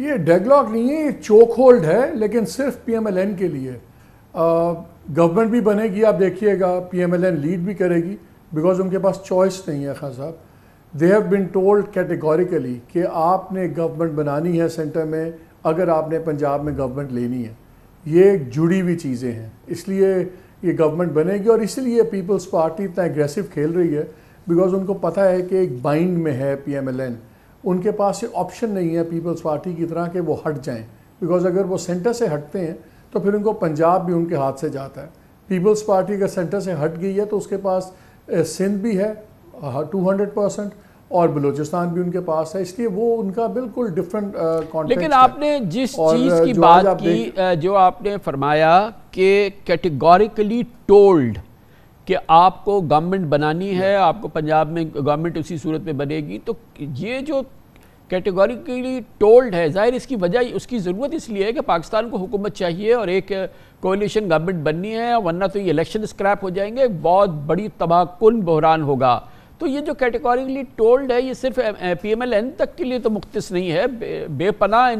ये डेगलॉग नहीं है ये चोक होल्ड है लेकिन सिर्फ पीएमएलएन के लिए गवर्नमेंट भी बनेगी आप देखिएगा पीएमएलएन लीड भी करेगी बिकॉज उनके पास चॉइस नहीं है खान साहब they have been told categorically कि आपने गवर्नमेंट बनानी है सेंटर में अगर आपने पंजाब में गवर्नमेंट लेनी है ये जुड़ी हुई चीज़ें हैं इसलिए ये गवर्नमेंट बनेगी और इसीलिए पीपल्स पार्टी इतना एग्रेसिव खेल रही है बिकॉज उनको पता है कि एक बाइंड में है पीएमएलएन उनके पास ये ऑप्शन नहीं है पीपल्स पार्टी की तरह कि वो हट जाएं बिकॉज अगर वो सेंटर से हटते हैं तो फिर उनको पंजाब भी उनके हाथ से जाता है पीपल्स पार्टी अगर सेंटर से हट गई है तो उसके पास सिंध भी है टू हंड्रेड परसेंट और बलूचिस्तान भी उनके पास है इसलिए वो उनका बिल्कुल डिफरेंट लेकिन आपने जिस चीज की बात की जो आपने फरमाया कि कैटेगोरिकली टोल्ड कि आपको गवर्नमेंट बनानी है आपको पंजाब में गवर्नमेंट उसी सूरत में बनेगी तो ये जो कैटेगोरिकली टोल्ड है ज़ाहिर इसकी वजह उसकी ज़रूरत इसलिए है कि पाकिस्तान को हुकूमत चाहिए और एक कोलिशन गवर्नमेंट बननी है वरना तो ये इलेक्शन स्क्रैप हो जाएंगे बहुत बड़ी तबाहकुन बहरान होगा तो ये जो कैटेगोरिकली टोल्ड है ये सिर्फ पी एम एल एन तक के लिए तो मुख्तस नहीं है बे, बेपना है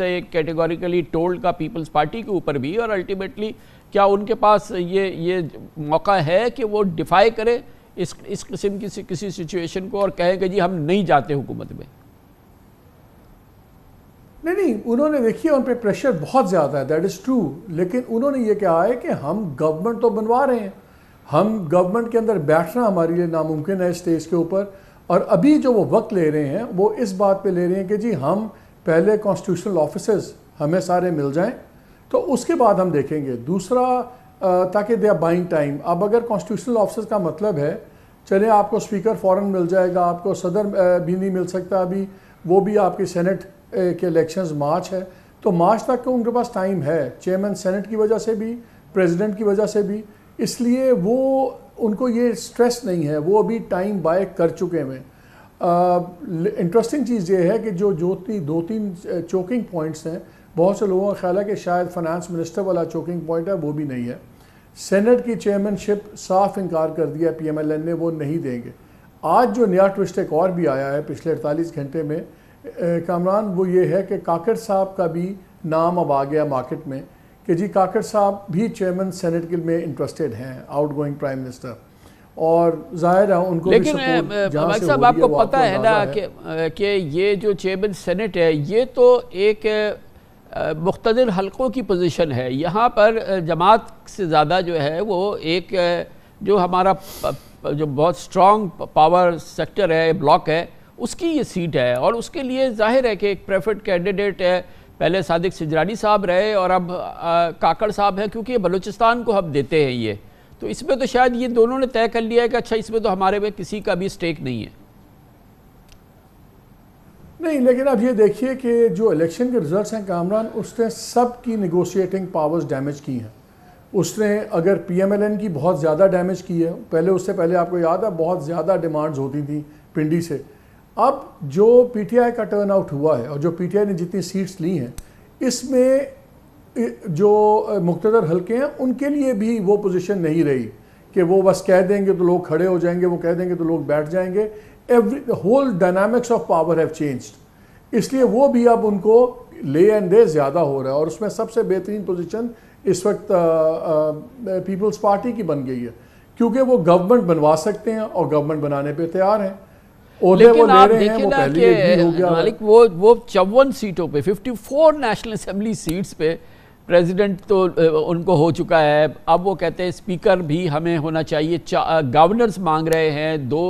है कैटेगोरिकली टोल्ड का पीपल्स पार्टी के ऊपर भी और अल्टीमेटली क्या उनके पास ये ये मौका है कि वो डिफाई करें इस इस किस्म की किसी सिचुएशन को और कहें कि जी हम नहीं जाते हुकूमत में नहीं नहीं उन्होंने देखिए उन पर प्रेशर बहुत ज़्यादा है दैट इज़ ट्रू लेकिन उन्होंने ये कहा है कि हम गवर्नमेंट तो बनवा रहे हैं हम गवर्नमेंट के अंदर बैठना हमारे लिए नामुमकिन है स्टेज के ऊपर और अभी जो वो वक्त ले रहे हैं वो इस बात पे ले रहे हैं कि जी हम पहले कॉन्स्टिट्यूशनल ऑफिसर्स हमें सारे मिल जाएं तो उसके बाद हम देखेंगे दूसरा ताकि दे आर बाइंग टाइम अब अगर कॉन्स्टिट्यूशनल ऑफिसर्स का मतलब है चले आपको स्पीकर फ़ौर मिल जाएगा आपको सदर भी नहीं मिल सकता अभी वो भी आपकी सेनेट के इलेक्शंस मार्च है तो मार्च तक का उनके पास टाइम है चेयरमैन सेनेट की वजह से भी प्रेसिडेंट की वजह से भी इसलिए वो उनको ये स्ट्रेस नहीं है वो अभी टाइम बाय कर चुके हैं इंटरेस्टिंग चीज़ ये है कि जो जो तीन दो तीन चोकिंग पॉइंट्स हैं बहुत से लोगों का ख्याल है कि शायद फाइनेंस मिनिस्टर वाला चोकिंग पॉइंट है वो भी नहीं है सेनेट की चेयरमैनशिप साफ इनकार कर दिया पीएमएलएन ने वो नहीं देंगे आज जो नया ट्विस्ट एक और भी आया है पिछले अड़तालीस घंटे में कामरान वो ये है कि काकड़ साहब का भी नाम अब आ गया मार्केट में कि जी काकड़ साहब भी चेयरमैन सेनेट के में इंटरेस्टेड हैं आउट गोइंग प्राइम मिनिस्टर और जाहिर है उनको लेकिन साहब आपको पता है ना कि कि ये जो चेयरमैन सेनेट है ये तो एक मुख्तर हलकों की पोजीशन है यहाँ पर जमात से ज़्यादा जो है वो एक जो हमारा जो बहुत स्ट्रॉन्ग पावर सेक्टर है ब्लॉक है उसकी ये सीट है और उसके लिए जाहिर है कि एक प्रेफर्ड कैंडिडेट है पहले सादिक सिजरानी साहब रहे और अब काकड़ साहब हैं क्योंकि ये बलूचिस्तान को हम देते हैं ये तो इसमें तो शायद ये दोनों ने तय कर लिया है कि अच्छा इसमें तो हमारे में किसी का भी स्टेक नहीं है नहीं लेकिन अब ये देखिए कि जो इलेक्शन के रिजल्ट्स हैं कामरान उसने सब की निगोशिएटिंग पावर्स डैमेज की हैं उसने अगर पीएमएलएन की बहुत ज़्यादा डैमेज की है पहले उससे पहले आपको याद है बहुत ज़्यादा डिमांड्स होती थी पिंडी से अब जो पीटीआई का टर्न आउट हुआ है और जो पीटीआई ने जितनी सीट्स ली हैं इसमें जो मुख्तर हलके हैं उनके लिए भी वो पोजीशन नहीं रही कि वो बस कह देंगे तो लोग खड़े हो जाएंगे वो कह देंगे तो लोग बैठ जाएंगे every whole dynamics of power have changed इसलिए वो भी अब उनको ले एंड दे ज़्यादा हो रहा है और उसमें सबसे बेहतरीन पोजीशन इस वक्त पीपल्स पार्टी की बन गई है क्योंकि वो गवर्नमेंट बनवा सकते हैं और गवर्नमेंट बनाने पर तैयार हैं लेकिन आप देखें ना कि मालिक वो वो चौवन सीटों पे 54 नेशनल असम्बली सीट्स पे प्रेसिडेंट तो उनको हो चुका है अब वो कहते हैं स्पीकर भी हमें होना चाहिए गवर्नर्स मांग रहे हैं दो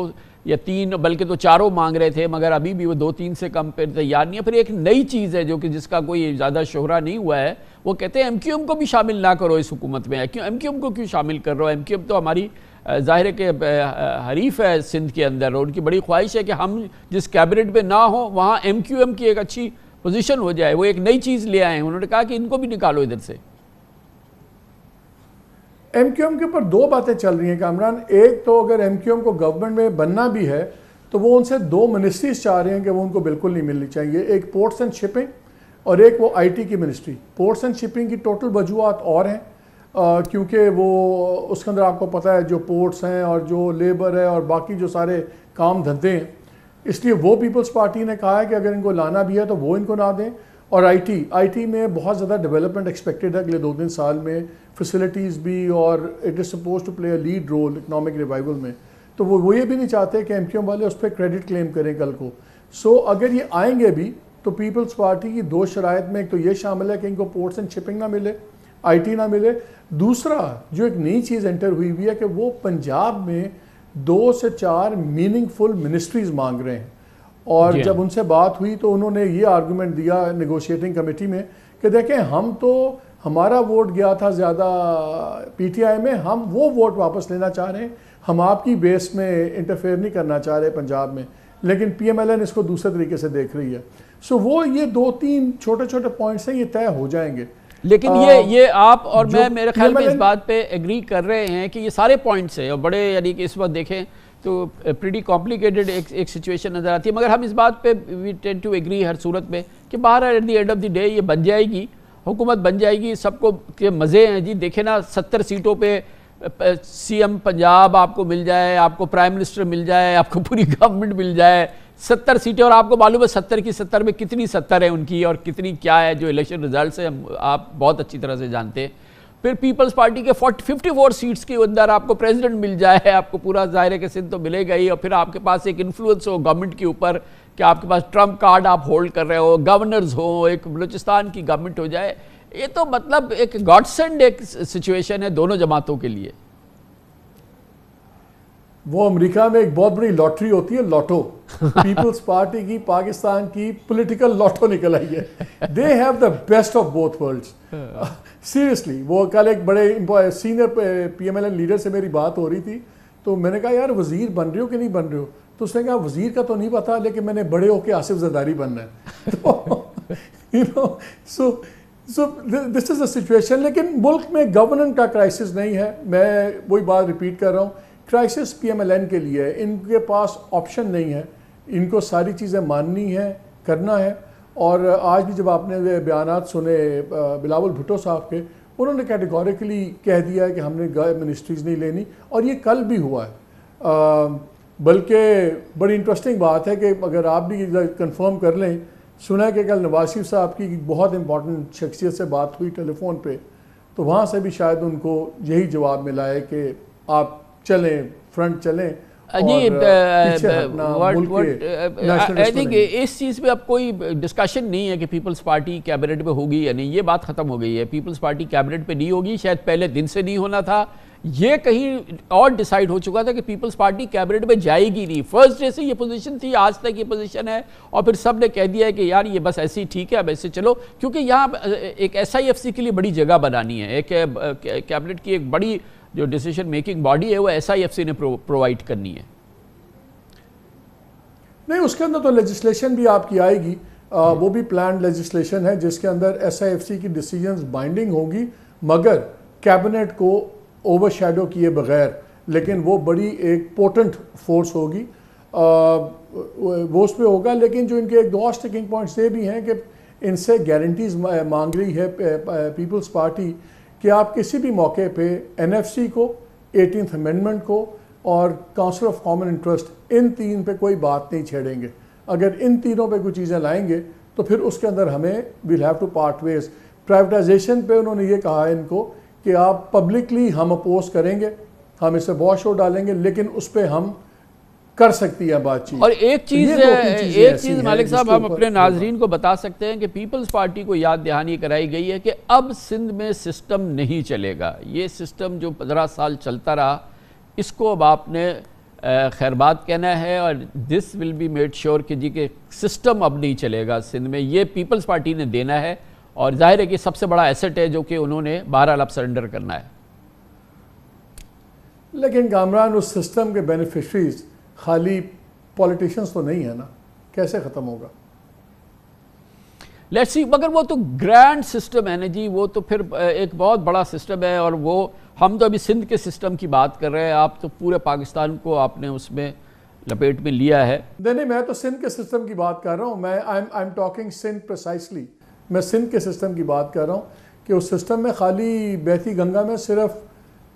या तीन बल्कि तो चारों मांग रहे थे मगर अभी भी वो दो तीन से कम पे तैयार नहीं है फिर एक नई चीज़ है जो कि जिसका कोई ज़्यादा शोहरा नहीं हुआ है वो कहते हैं एम को भी शामिल ना करो इस हुकूमत में क्यों एम को क्यों शामिल कर रहे हो एम तो हमारी ज़ाहिर के हरीफ है सिंध के अंदर और उनकी बड़ी ख्वाहिश है कि हम जिस कैबिनेट में ना हो वहाँ एम क्यू एम की एक अच्छी पोजिशन हो जाए वो एक नई चीज़ ले आए हैं उन्होंने कहा कि इनको भी निकालो इधर से एम क्यू एम के ऊपर दो बातें चल रही हैं कामरान एक तो अगर एम क्यू एम को गवर्नमेंट में बनना भी है तो वो उनसे दो मिनिस्ट्रीज चाह रहे हैं कि वो उनको बिल्कुल नहीं मिलनी चाहिए एक पोर्ट्स एंड शिपिंग और एक वो आईटी की मिनिस्ट्री पोर्ट्स एंड शिपिंग की टोटल वजूहत और हैं क्योंकि वो उसके अंदर आपको पता है जो पोर्ट्स हैं और जो लेबर है और बाकी जो सारे काम धंधे हैं इसलिए वो पीपल्स पार्टी ने कहा है कि अगर इनको लाना भी है तो वो इनको ना दें और आईटी आईटी में बहुत ज़्यादा डेवलपमेंट एक्सपेक्टेड है अगले दो तीन साल में फैसिलिटीज़ भी और it is suppose to play a lead role economic revival में तो वो वो ये भी नहीं चाहते कि एम वाले उस पर क्रेडिट क्लेम करें कल को सो so, अगर ये आएंगे भी तो पीपल्स पार्टी की दो शरात में एक तो ये शामिल है कि इनको पोर्ट्स एंड शिपिंग ना मिले आईटी ना मिले दूसरा जो एक नई चीज़ एंटर हुई हुई है कि वो पंजाब में दो से चार मीनिंगफुल मिनिस्ट्रीज मांग रहे हैं और हाँ। जब उनसे बात हुई तो उन्होंने ये आर्गूमेंट दिया नेगोशिएटिंग कमेटी में कि देखें हम तो हमारा वोट गया था ज़्यादा पीटीआई में हम वो वोट वापस लेना चाह रहे हैं हम आपकी बेस में इंटरफेयर नहीं करना चाह रहे पंजाब में लेकिन पीएमएलएन इसको दूसरे तरीके से देख रही है सो वो ये दो तीन छोटे छोटे पॉइंट्स हैं ये तय हो जाएंगे लेकिन आ, ये ये आप और मैं मेरे ख्याल में इस बात पे एग्री कर रहे हैं कि ये सारे पॉइंट्स हैं और बड़े यानी कि इस वक्त देखें तो प्रीटी कॉम्प्लिकेटेड एक एक सिचुएशन नज़र आती है मगर हम इस बात पे वी टेन टू एग्री हर सूरत में कि बाहर at the end of the day ये बन जाएगी हुकूमत बन जाएगी सबको के मज़े हैं जी देखे ना सत्तर सीटों पर सी पंजाब आपको मिल जाए आपको प्राइम मिनिस्टर मिल जाए आपको पूरी गवर्नमेंट मिल जाए सत्तर सीटें और आपको मालूम है सत्तर की सत्तर में कितनी सत्तर है उनकी और कितनी क्या है जो इलेक्शन रिजल्ट है आप बहुत अच्छी तरह से जानते हैं फिर पीपल्स पार्टी के फोर्टी फिफ्टी फोर सीट्स के अंदर आपको प्रेसिडेंट मिल जाए आपको पूरा ज़ाहिर के सिंध तो मिलेगा ही और फिर आपके पास एक इन्फ्लुएंस हो गवर्नमेंट के ऊपर कि आपके पास ट्रंप कार्ड आप होल्ड कर रहे हो गवर्नर्स हो एक बलूचिस्तान की गवर्नमेंट हो जाए ये तो मतलब एक गॉडसेंड एक सिचुएशन है दोनों जमातों के लिए वो अमेरिका में एक बहुत बड़ी लॉटरी होती है लॉटो पीपल्स पार्टी की पाकिस्तान की पॉलिटिकल लॉटो निकल आई है they have the best of both worlds seriously वो कल एक बड़े सीनियर पीएमएलएन लीडर से मेरी बात हो रही थी तो मैंने कहा यार वजीर बन रहे हो कि नहीं बन रहे हो तो उसने कहा वजीर का तो नहीं पता लेकिन मैंने बड़े होके आसिफ जदारी बनना है तो you know so so this is situation situation लेकिन मुल्क में गवर्नेंस का क्राइसिस नहीं है मैं वही बात रिपीट कर रहा हूँ क्राइसिस पीएमएलएन के लिए इनके पास ऑप्शन नहीं है इनको सारी चीज़ें माननी है करना है और आज भी जब आपने बयान सुने बिलावल भुट्टो साहब के उन्होंने कैटेगोरिकली कह दिया है कि हमने मिनिस्ट्रीज़ नहीं लेनी और ये कल भी हुआ है बल्कि बड़ी इंटरेस्टिंग बात है कि अगर आप भी कंफर्म कर लें सुना है कि कल नवासिफ़ साहब की बहुत इंपॉर्टेंट शख्सियत से बात हुई टेलीफोन पे तो वहाँ से भी शायद उनको यही जवाब मिला है कि आप चले फ्रंट चले जी आई थिंक इस चीज़ पे अब कोई डिस्कशन नहीं है कि पीपल्स पार्टी कैबिनेट में होगी या नहीं ये बात ख़त्म हो गई है पीपल्स पार्टी कैबिनेट पे नहीं होगी शायद पहले दिन से नहीं होना था ये कहीं और डिसाइड हो चुका था कि पीपल्स पार्टी कैबिनेट में जाएगी नहीं फर्स्ट डे से ये पोजीशन थी आज तक ये पोजीशन है और फिर सब ने कह दिया है कि यार ये बस ऐसे ही ठीक है अब ऐसे चलो क्योंकि यहाँ uh, एक एस के लिए बड़ी जगह बनानी है एक कैबिनेट uh, uh, की एक बड़ी जो डिसीजन मेकिंग बॉडी है वो एस ने प्रोवाइड करनी है नहीं उसके अंदर तो लेजिस्लेशन भी आपकी आएगी आ, वो भी प्लान लेजिस्लेशन है जिसके अंदर एस की डिसीजंस बाइंडिंग होगी मगर कैबिनेट को ओवरशैडो किए बगैर लेकिन वो बड़ी एक पोटेंट फोर्स होगी वो उस पर होगा लेकिन जो इनके एक दो स्टिकिंग पॉइंट्स ये भी हैं कि इनसे गारंटीज मांग रही है पीपल्स पार्टी कि आप किसी भी मौके पे एनएफसी को एटीन अमेंडमेंट को और काउंसिल ऑफ कॉमन इंटरेस्ट इन तीन पे कोई बात नहीं छेड़ेंगे अगर इन तीनों पे कोई चीज़ें लाएंगे तो फिर उसके अंदर हमें we'll have to part ways privatisation पे उन्होंने ये कहा है इनको कि आप पब्लिकली हम अपोज करेंगे हम इसे बहुत शो डालेंगे लेकिन उस पर हम कर सकती है बातचीत और एक चीज तो एक चीज मालिक साहब हम अपने नाजरीन को बता सकते हैं कि पीपल्स पार्टी को याद दहानी कराई गई है कि अब सिंध में सिस्टम नहीं चलेगा ये सिस्टम जो पंद्रह साल चलता रहा इसको अब आपने खैरबाद कहना है और this will be made sure कि जी के सिस्टम अब नहीं चलेगा सिंध में ये पीपल्स पार्टी ने देना है और जाहिर है कि सबसे बड़ा एसेट है जो कि उन्होंने बहरहाल अब सरेंडर करना है लेकिन कामरान उस सिस्टम के बेनिफिशरीज़ खाली पॉलिटिशियंस तो नहीं है ना कैसे ख़त्म होगा लेट्स सी मगर वो तो ग्रैंड सिस्टम है ना जी वो तो फिर एक बहुत बड़ा सिस्टम है और वो हम तो अभी सिंध के सिस्टम की बात कर रहे हैं आप तो पूरे पाकिस्तान को आपने उसमें लपेट में लिया है नहीं नहीं मैं तो सिंध के सिस्टम की बात कर रहा हूँ मैं I am I am talking Sindh precisely मैं सिंध के सिस्टम की बात कर रहा हूँ कि उस सिस्टम में खाली बैथी गंगा में सिर्फ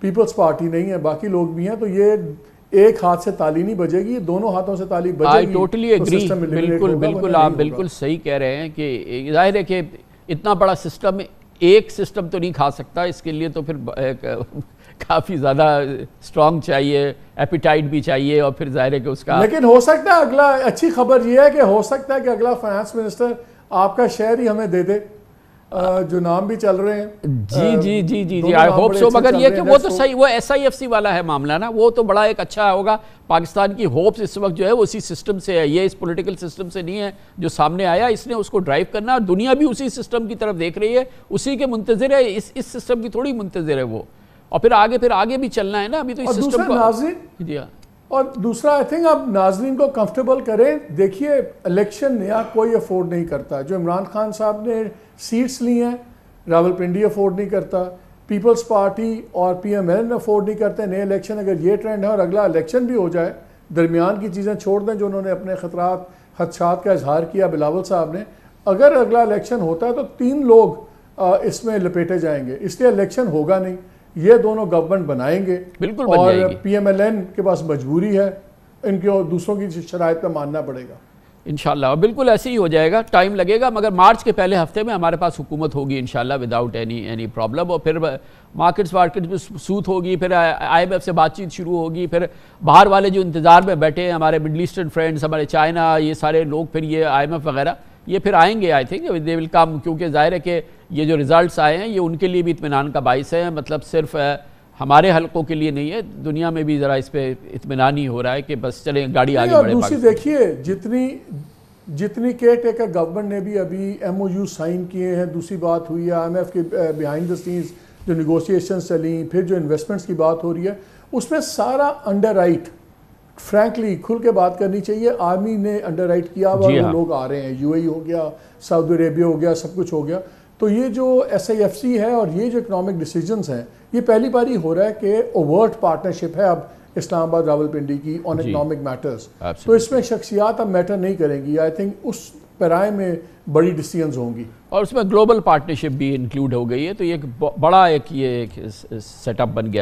पीपल्स पार्टी नहीं है बाकी लोग भी हैं तो ये एक हाथ से ताली नहीं बजेगी दोनों हाथों से ताली बजेगी टोटली तो एग्री बिल्कुल बिल्कुल आप बिल्कुल सही कह रहे हैं कि जाहिर है कि इतना बड़ा सिस्टम एक सिस्टम तो नहीं खा सकता इसके लिए तो फिर काफ़ी ज़्यादा स्ट्रॉन्ग चाहिए एपिटाइट भी चाहिए और फिर जाहिर है कि उसका लेकिन हो सकता है अगला अच्छी खबर यह है कि हो सकता है कि अगला फाइनेंस मिनिस्टर आपका शेयर ही हमें दे दे जो नाम भी चल रहे हैं जी जी जी जी जी आई होप सो मगर ये कि वो तो सही वो एस आई एफ सी वाला है मामला ना वो तो बड़ा एक अच्छा होगा पाकिस्तान की होप्स इस वक्त जो है वो इसी सिस्टम से है ये इस पॉलिटिकल सिस्टम से नहीं है जो सामने आया इसने उसको ड्राइव करना और दुनिया भी उसी सिस्टम की तरफ देख रही है उसी के मुंतजर है इस इस सिस्टम की थोड़ी मुंतजर है वो और फिर आगे फिर आगे भी चलना है ना अभी तो इस सिस्टम को जी हाँ और दूसरा आई थिंक आप नाजरीन को कंफर्टेबल करें देखिए इलेक्शन नया कोई अफोर्ड नहीं करता जो इमरान खान साहब ने सीट्स ली हैं रावलपिंडी अफोर्ड नहीं करता पीपल्स पार्टी और पी एम एल अफोर्ड नहीं करते नए इलेक्शन अगर ये ट्रेंड है और अगला इलेक्शन भी हो जाए दरमियान की चीज़ें छोड़ दें जो उन्होंने अपने खतरात खदशात का इजहार किया बिलावल साहब ने अगर अगला इलेक्शन होता है तो तीन लोग इसमें लपेटे जाएंगे इसलिए इलेक्शन होगा नहीं ये दोनों गवर्नमेंट बनाएंगे बिल्कुल और पीएमएलएन के पास मजबूरी है इनके और दूसरों की शराय पर मानना पड़ेगा इनशाला बिल्कुल ऐसे ही हो जाएगा टाइम लगेगा मगर मार्च के पहले हफ्ते में हमारे पास हुकूमत होगी इनशाला विदाउट एनी एनी प्रॉब्लम और फिर मार्केट्स वार्केट्स में सूत होगी फिर आईएमएफ से बातचीत शुरू होगी फिर बाहर वाले जो इंतज़ार में बैठे हैं हमारे मिडल ईस्टर्न फ्रेंड्स हमारे चाइना ये सारे लोग फिर ये आईएमएफ वगैरह ये फिर आएंगे I think they will come क्योंकि ज़ाहिर है कि ये जो रिज़ल्ट आए हैं ये उनके लिए भी इतमान का बायस है मतलब सिर्फ हमारे हलकों के लिए नहीं है दुनिया में भी ज़रा इस पर इतमान ही हो रहा है कि बस चले गाड़ी आगे बढ़े दूसरी देखिए जितनी जितनी केयर टेकर गवर्नमेंट ने भी अभी एम ओ यू साइन किए हैं दूसरी बात हुई है आई एम एफ के बिहाइंड द सीन्स जो निगोसिएशन चली फिर जो इन्वेस्टमेंट्स की बात हो रही है उसमें सारा अंडर राइट फ्रैंकली खुल के बात करनी चाहिए आर्मी ने अंडर राइट किया हुआ हाँ। लोग आ रहे हैं यूएई e हो गया सऊदी अरेबिया हो गया सब कुछ हो गया तो ये जो एस है और ये जो इकनॉमिक डिसीजन हैं ये पहली बार ही हो रहा है कि ओवर्ट पार्टनरशिप है अब इस्लामाबाद रावलपिंडी की ऑन इकनॉमिक मैटर्स तो इसमें शख्सियात अब मैटर नहीं करेंगी आई थिंक उस पैराए में बड़ी डिसीजंस होंगी और उसमें ग्लोबल पार्टनरशिप भी इंक्लूड हो गई है तो ये एक बड़ा एक ये एक सेटअप बन गया